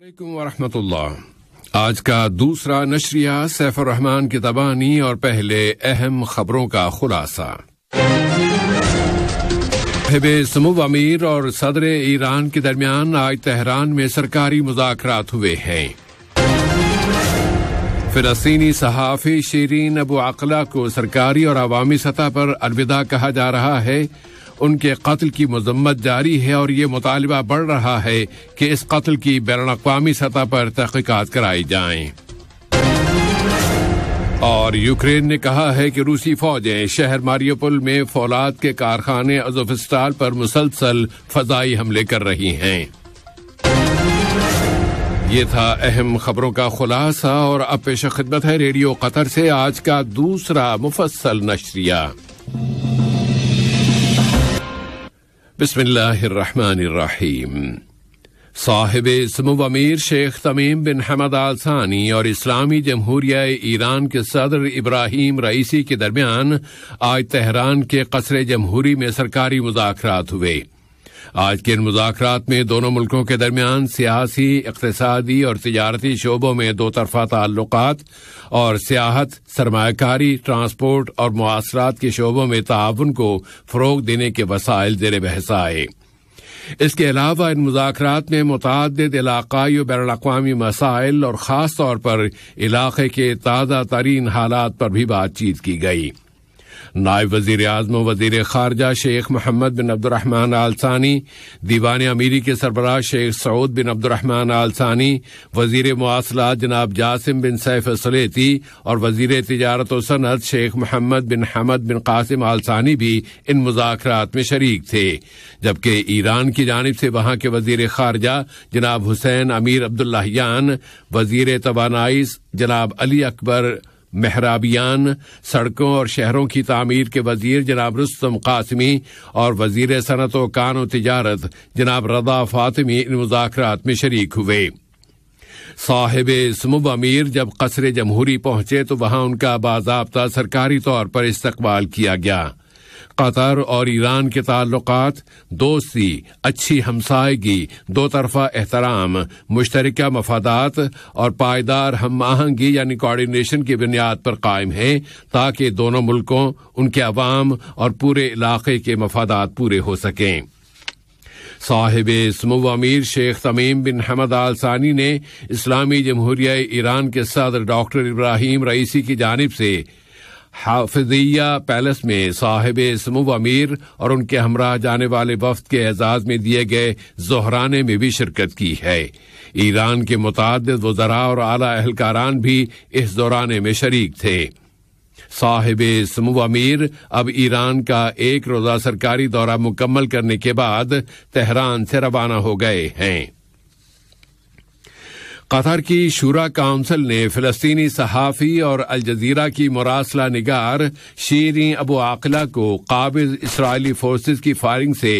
वरहमतुल्लाह आज का दूसरा नशरिया सैफर रहमान की तबानी और पहले अहम खबरों का खुलासा हिबे समूह अमीर और सदर ईरान के दरमियान आज तेहरान में सरकारी मुजाकर हुए हैं फिलस्तीनी सहाफ़ी शरीन अबू अकला को सरकारी और अवामी सतह पर अलविदा कहा जा रहा है उनके कत्ल की मजम्मत जारी है और ये मुतालबा बढ़ रहा है कि इस कत्ल की बैन अवी सतह पर तहकीकत कराई जाए और यूक्रेन ने कहा है कि रूसी फौजें शहर मारियोपुल में फौलाद के कारखाने अजोफिस्टाल पर मुसलसल फजाई हमले कर रही हैं ये था अहम खबरों का खुलासा और अब पेश खिदमत है रेडियो कतर से आज का दूसरा मुफसल नशरिया बिस्मिल्लाहिर्रहमानिर्रहीम साहिब इसम अमीर शेख तमीम बिन हमद आल सानी और इस्लामी जमहूरिया ईरान के सदर इब्राहिम रईसी के दरमियान आज तेहरान के कसरे जमहूरी में सरकारी मुजाकरात हुए आज के इन मुखरत में दोनों मुल्कों के दरमियान सियासी इकतसादी और तजारती शोबों में दो तरफा ताल्लुक और सियाहत सरमाकारी ट्रांसपोर्ट और मुआसरात के शोबों में ताउन को फ़रोग देने के वसायल जेर बहस आए इसके अलावा इन मुखरत में मुतद इलाकई बैर अवी मसाइल और ख़ास तौर पर इलाक़े के ताज़ा तरीन हालात पर भी बातचीत की गई नायब वजीर अजम वजीर खारजा शेख मोहम्मद बिन अब्दुलरहमान आलसानी दीवान अमीरी के सरबराह शेख सऊद बिन अब्दुलरहमान आलसानी वजीर मवासला जनाब जासिम बिन सैफ सलेती और वजीर तजारत सनत शेख मोहम्मद बिन हमद बिन कासिम आलसानी भी इन मुजात में शरीक थे जबकि ईरान की जानब से वहां के वजीर खारजा जनाब हुसैन अमीर अब्दुल्लाहान वजीर तोानाइस जनाब अली अकबर मेहराबियान सड़कों और शहरों की तामीर के वजीर जनाब रुस्तम कासमी और वजीर सनत व कान व तजारत जनाब रदा फातिमी इन मुजात में शरीक हुए साहिब इसम अमीर जब कसर जमहूरी पहुंचे तो वहां उनका बाबा सरकारी तौर पर इस्तकबाल किया गया कतर और ईरान के ताल्लुक दोस्ती अच्छी हमसायगी दो तरफा एहतराम मुश्तर मफादात और पायदार हम आहंगी यानी कोऑर्डिनेशन की बुनियाद पर कायम है ताकि दोनों मुल्कों उनके अवाम और पूरे इलाके के मफादात पूरे हो सकें साहिब इसम अमीर शेख तमीम बिन हमद आल सानी ने इस्लामी जमहूरिया ईरान के सदर डॉक्टर इब्राहिम रईसी की जानब से हाफिजिया पैलेस में साहिब समू अमीर और उनके हमरा जाने वाले वफद के एजाज में दिए गए जहराने में भी शिरकत की है ईरान के मुतद वजरा और आला एहलकारान भी इस दौरान में शरीक थे साहिब समू अमीर अब ईरान का एक रोज़ा सरकारी दौरा मुकम्मल करने के बाद तेहरान से रवाना हो गए हैं कतर की शुरा काउंसिल ने फिलस्तीनी सहाफ़ी और अलजजीरा की मुरासला निगार शीरी अबू आकला को काबिज इसराइली फोर्स की फायरिंग से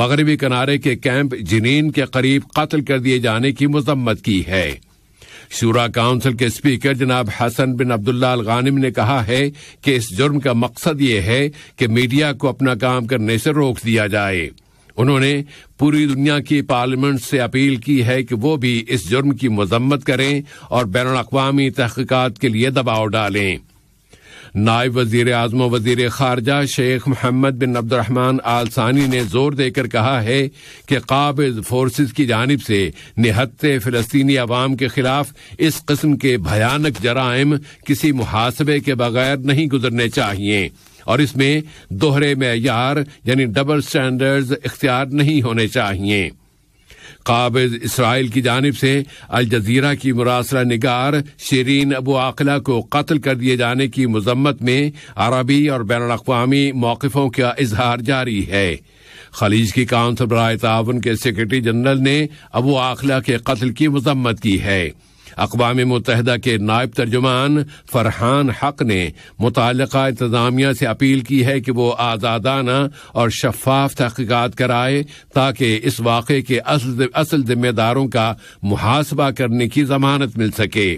मगरबी किनारे के कैंप जनीन के करीब कत्ल कर दिए जाने की मजम्मत की है शूरा काउंसिल के स्पीकर जनाब हसन बिन अब्दुल्ला गानिम ने कहा है कि इस जुर्म का मकसद ये है कि मीडिया को अपना काम करने से रोक दिया जाए उन्होंने पूरी दुनिया की पार्लियामेंट से अपील की है कि वो भी इस जुर्म की मजम्मत करें और बैन अवी तहकीकत के लिए दबाव डालें नायब वजीर आजम वजीर खारजा शेख मोहम्मद बिन अब्दुलरहमान आल सानी ने जोर देकर कहा है कि काबिज फोर्सेज की जानब से निहत्ते फिलस्तनी अवाम के खिलाफ इस कस्म के भयानक जराइम किसी मुहासबे के बगैर नहीं गुजरने चाहिए और इसमें दोहरे मैार यानी डबल स्टैंडर्ड इख्तियार नहीं होने चाहिए काबिज इसराइल की जानब से अल जजीरा की मुरासरा निगार शरीन अबू आकला को कत्ल कर दिए जाने की मजम्मत में अरबी और बैन अवी मौकफों का इजहार जारी है खलीज की काउंसिल बरए ताउन के सेक्रेटरी जनरल ने अबू आखला के कत्ल की मजम्मत की है अकवा मुतहदा के नायब तर्जुमान फरहान हक ने मुतल इंतजामिया से अपील की है कि वो आज़ादाना और शफाफ तहकीकत कराए ताकि इस वाक़े के असल जिम्मेदारों का मुहासबा करने की जमानत मिल सके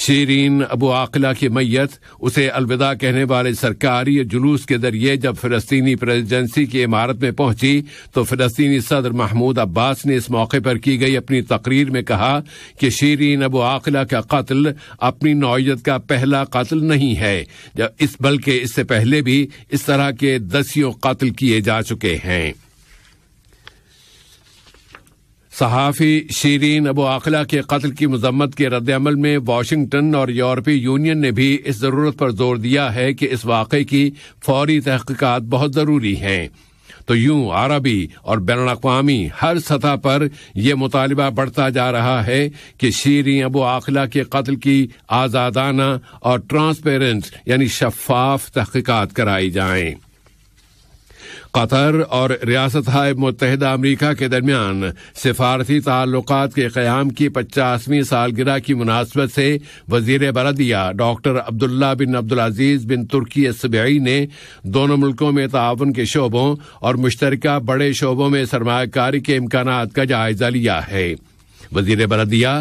शीरीन अबू आकला की मैयत उसे अलविदा कहने वाले सरकारी जुलूस के जरिए जब फिलस्तीनी प्रेजिडेंसी की इमारत में पहुंची तो फिलस्तीनी सदर महमूद अब्बास ने इस मौके पर की गई अपनी तकरीर में कहा कि शीरीन अबू आकला का कत्ल अपनी नौीयत का पहला कत्ल नहीं है इस बल्कि इससे पहले भी इस तरह के दसियों कत्ल किए जा चुके हैं सहाफ़ी शीरीन अबू आखिला के कत्ल की मजम्मत के रद्दमल में वाशिंगटन और यूरोपीय यूनियन ने भी इस ज़रूरत पर जोर दिया है कि इस वाक़े की फौरी तहकीकत बहुत ज़रूरी हैं तो यूं अरबी और बैन अवी हर सतह पर यह मुतालबा बढ़ता जा रहा है कि शीरी अबू आखिला के कत्ल की आज़ादाना और ट्रांसपेरेंट यानी शफाफ तहकीकत कराई जाएं कतर और रियासत मुतहद अमरीका के दरमियान सिफारती ताल्लुक के क्याम की पचासवीं सालगिरह की मुनासबत से वजीर बलदिया doctor Abdullah bin Abdul Aziz bin Turki आई ने दोनों मुल्कों में ताउन के शोबों और मुश्तरक बड़े शोबों में सरमाकारी के इम्कान का जायजा लिया है वजीर बलदिया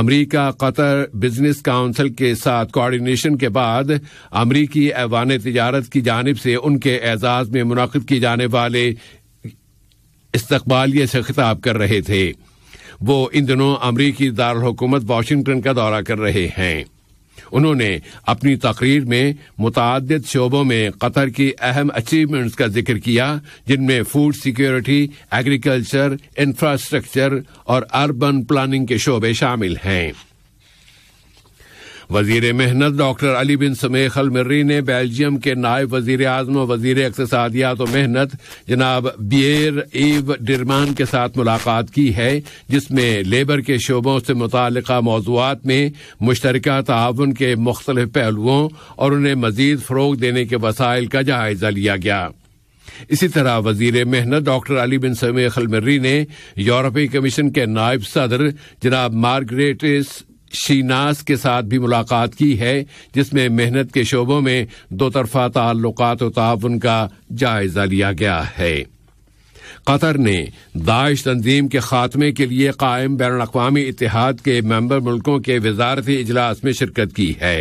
अमरीका कतर बिजनेस काउंसिल के साथ कोऑर्डिनेशन के बाद अमरीकी ऐवान तजारत की जानब से उनके एजाज में मुनद किए जाने वाले इस्तबालिये से खिताब कर रहे थे वो इन दिनों अमरीकी दारकूमत वाशिंगटन का दौरा कर रहे हैं उन्होंने अपनी तकरीर में मुतद शोबों में कतर की अहम अचीवमेंट्स का जिक्र किया जिनमें फूड सिक्योरिटी एग्रीकल्चर इंफ्रास्ट्रक्चर और अर्बन प्लानिंग के शोबे शामिल हैं वजीर मेहनत doctor Ali bin Smaikh Al Marri ने बेल्जियम के नायब वजीर आजम और वजीर इकतसादियात और मेहनत जनाब बियर एव डरमान के साथ मुलाकात की है जिसमें लेबर के शोबों से मुतल मौजूद में मुश्तर ताउन के मुख्तलिफ पहलुओं और उन्हें मजीद फ़रोग देने के वसायल का जायजा लिया गया इसी तरह वजीर मेहनत डॉक्टर अली बिन समेख अलमर्री ने यूरोपीय कमीशन के नायब सदर जनाब मार्गरेटिस शीनास के साथ भी मुलाकात की है जिसमें मेहनत के शोबों में दो तरफा ताल्लुक और ताउन का जायजा लिया गया है कतर ने दाइश तंजीम के खात्मे के लिए कायम बैन अवी इतिहाद के मेम्बर मुल्कों के वजारती इजलास में शिरकत की है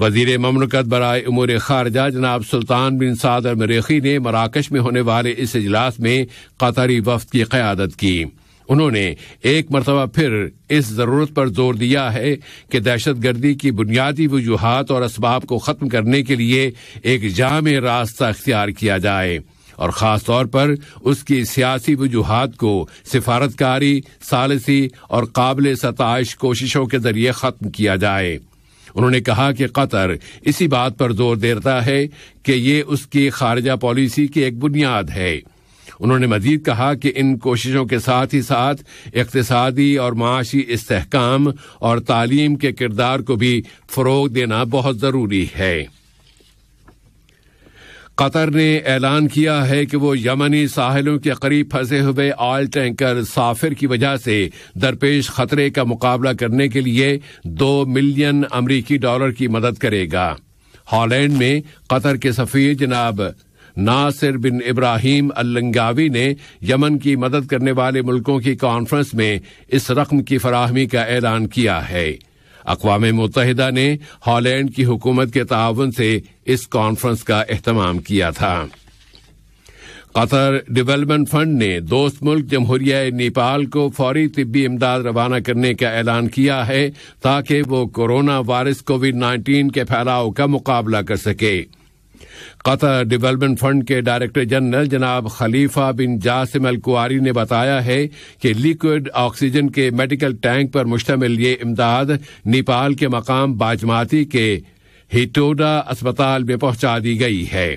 वजीर ममनकत बरए उमूर खारजा जनाब सुल्तान बिन सादर मरेखी ने मराकश में होने वाले इस इजलास में कतरी वफद की क्यादत की उन्होंने एक मरतबा फिर इस ज़रूरत पर जोर दिया है कि दहशत गर्दी की बुनियादी वजूहत और इसबाब को ख़त्म करने के लिए एक जाम रास्ता अख्तियार किया जाए और ख़ास तौर पर उसकी सियासी वजूहत को सिफारतकारी सालसी और काबिल सतश कोशिशों के ज़रिए ख़त्म किया जाए उन्होंने कहा कि कतर इसी बात पर जोर देता है कि ये उसकी खारजा पॉलिसी की एक बुनियाद है उन्होंने मजीद कहा कि इन कोशिशों के साथ ही साथ इकतसादी और माशी इस्तेकाम और तालीम के किरदार को भी फ़रोग देना बहुत ज़रूरी है कतर ने ऐलान किया है कि वो यमनी साहिलों के करीब फंसे हुए ऑयल टैंकर साफिर की वजह से दरपेश खतरे का मुकाबला करने के लिए दो मिलियन अमरीकी डॉलर की मदद करेगा हॉलैंड में कतर के सफीर जनाब नासिर बिन इब्राहिम अलंगावी ने यमन की मदद करने वाले मुल्कों की कॉन्फ्रेंस में इस रकम की फराहमी का ऐलान किया है अकवा मुतहदा ने हॉलैंड की हुकूमत के ताउन से इस कॉन्फ्रेंस का अहतमाम किया था कतर डेवलपमेंट फंड ने दोस्त मुल्क जमहूरिया नेपाल को फौरी तिब्बी इमदाद रवाना करने का ऐलान किया है ताकि वो कोरोना वायरस कोविड नाइन्टीन के फैलाव का मुकाबला कर सके कतर डेवलपमेंट फंड के डायरेक्टर जनरल जनाब खलीफा बिन जासिम अल कुआरी ने बताया है कि लिक्विड ऑक्सीजन के मेडिकल टैंक पर मुश्तमिल ये इमदाद नेपाल के मकाम बाजमाती के हिटोडा अस्पताल में पहुंचा दी गई है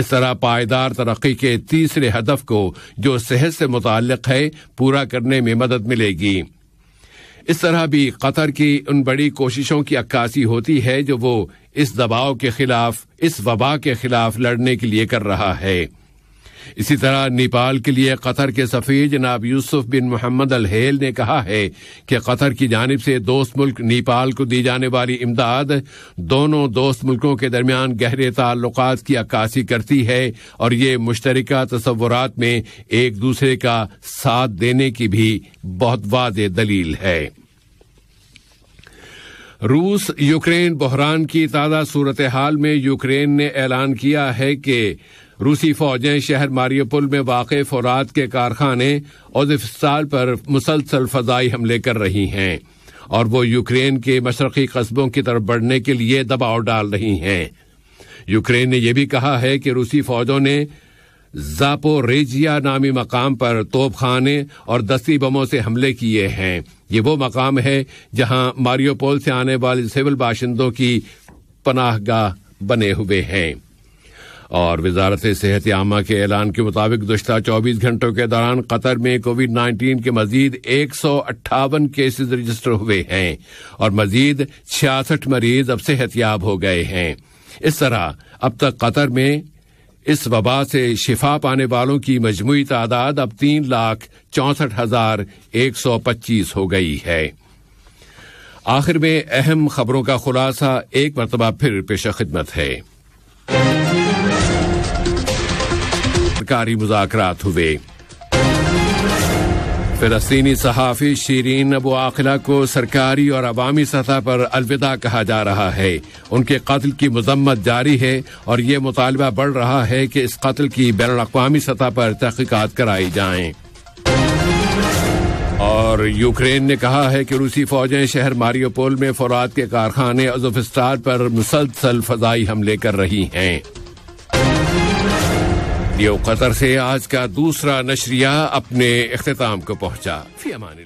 इस तरह पायदार तरक्की के तीसरे हदफ को जो सेहत से मुतक है पूरा करने में मदद मिलेगी इस तरह भी कतर की उन बड़ी कोशिशों की अक्कासी होती है जो वो इस दबाव के खिलाफ इस वबा के खिलाफ लड़ने के लिए कर रहा है इसी तरह नेपाल के लिए कतर के सफ़ीर जनाब यूसुफ बिन मोहम्मद अलहेल ने कहा है कि कतर की जानब से दोस्त मुल्क नेपाल को दी जाने वाली इमदाद दोनों दोस्त मुल्कों के दरमियान गहरे ताल्लुक की अक्सी करती है और ये मुश्तरक तस्वुरात में एक दूसरे का साथ देने की भी बहुत वाज दलील है रूस यूक्रेन बहरान की ताज़ा सूरत हाल में यूक्रेन ने ऐलान किया है कि रूसी फौजें शहर मारियपुल में वाक़ फौरात के कारखाने उजफस्ताल पर मुसलसल फजाई हमले कर रही हैं और वो यूक्रेन के मशरकी कस्बों की तरफ बढ़ने के लिए दबाव डाल रही हैं यूक्रेन ने यह भी कहा है कि रूसी फौजों ने जापोरेजिया नामी मकाम पर तोपखाने और दस्ती बमों से हमले किए हैं ये वो मकाम है जहां मारियोपोल से आने वाले सिविल बाशिंदों की पनाहगाह बने हुए हैं और वजारत सेहत आमा के ऐलान के मुताबिक गुजशत चौबीस घंटों के दौरान कतर में कोविड नाइन्टीन के मजीद एक सौ अट्ठावन केसेज रजिस्टर हुए हैं और मजीद छियासठ मरीज अब सेहतयाब हो गए हैं इस तरह अब तक कतर में इस वबा से शिफा पाने वालों की मजमू तादाद अब तीन लाख चौंसठ हजार एक सौ पच्चीस हो गई है आखिर में अहम खबरों का खुलासा एक मरतबा फिर पेश खिदमत है सरकारी मुजात हुए फलस्तीनी सहाफ़ी शीरीन अबू आखिला को सरकारी और अवामी सतह पर अलविदा कहा जा रहा है उनके कत्ल की मजम्मत जारी है और ये मुतालबा बढ़ रहा है कि इस कत्ल की बैन अवी सतह पर तहकीकत कराई जाए और यूक्रेन ने कहा है कि रूसी फौजें शहर मारियोपोल में फौराद के कारखाने अजोफिस्तार पर मुसलसल फजाई हमले कर रही हैं रेडियो कतर से आज का दूसरा नशरिया अपने अख्ताम को पहुंचा फी अमान